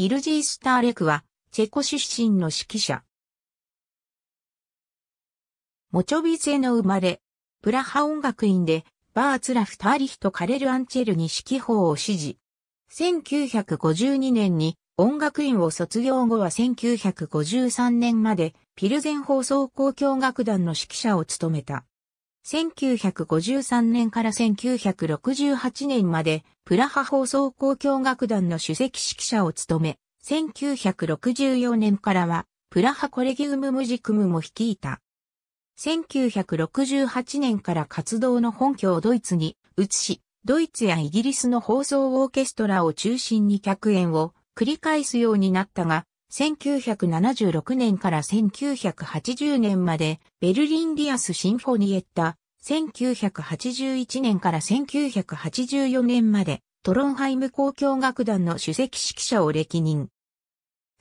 イルジー・スターレクは、チェコ出身の指揮者。モチョビゼの生まれ、プラハ音楽院で、バーツラフ・ターリヒとカレル・アンチェルに指揮法を指示。1952年に音楽院を卒業後は1953年までピルゼン放送交響楽団の指揮者を務めた。1953年から1968年まで、プラハ放送交響楽団の主席指揮者を務め、1964年からは、プラハコレギウムムジクムも率いた。1968年から活動の本拠をドイツに移し、ドイツやイギリスの放送オーケストラを中心に客演を繰り返すようになったが、1976年から1980年まで、ベルリンディアス・シンフォニエッタ、1981年から1984年まで、トロンハイム交響楽団の首席指揮者を歴任。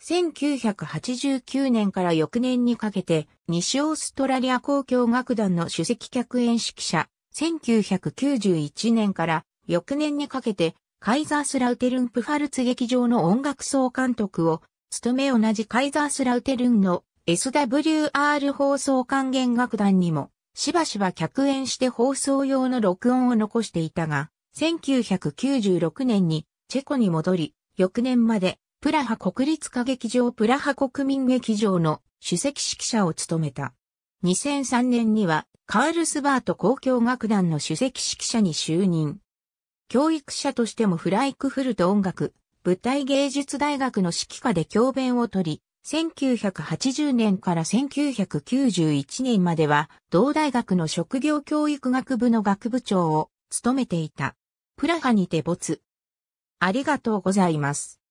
1989年から翌年にかけて、西オーストラリア交響楽団の首席客演指揮者、1991年から翌年にかけて、カイザースラウテルンプファルツ劇場の音楽総監督を務め同じカイザースラウテルンの SWR 放送還元楽団にも、しばしば客演して放送用の録音を残していたが、1996年にチェコに戻り、翌年までプラハ国立歌劇場プラハ国民劇場の主席指揮者を務めた。2003年にはカールスバート公共楽団の主席指揮者に就任。教育者としてもフライクフルト音楽、舞台芸術大学の指揮下で教鞭をとり、1980年から1991年までは、同大学の職業教育学部の学部長を務めていた。プラハにて没。ありがとうございます。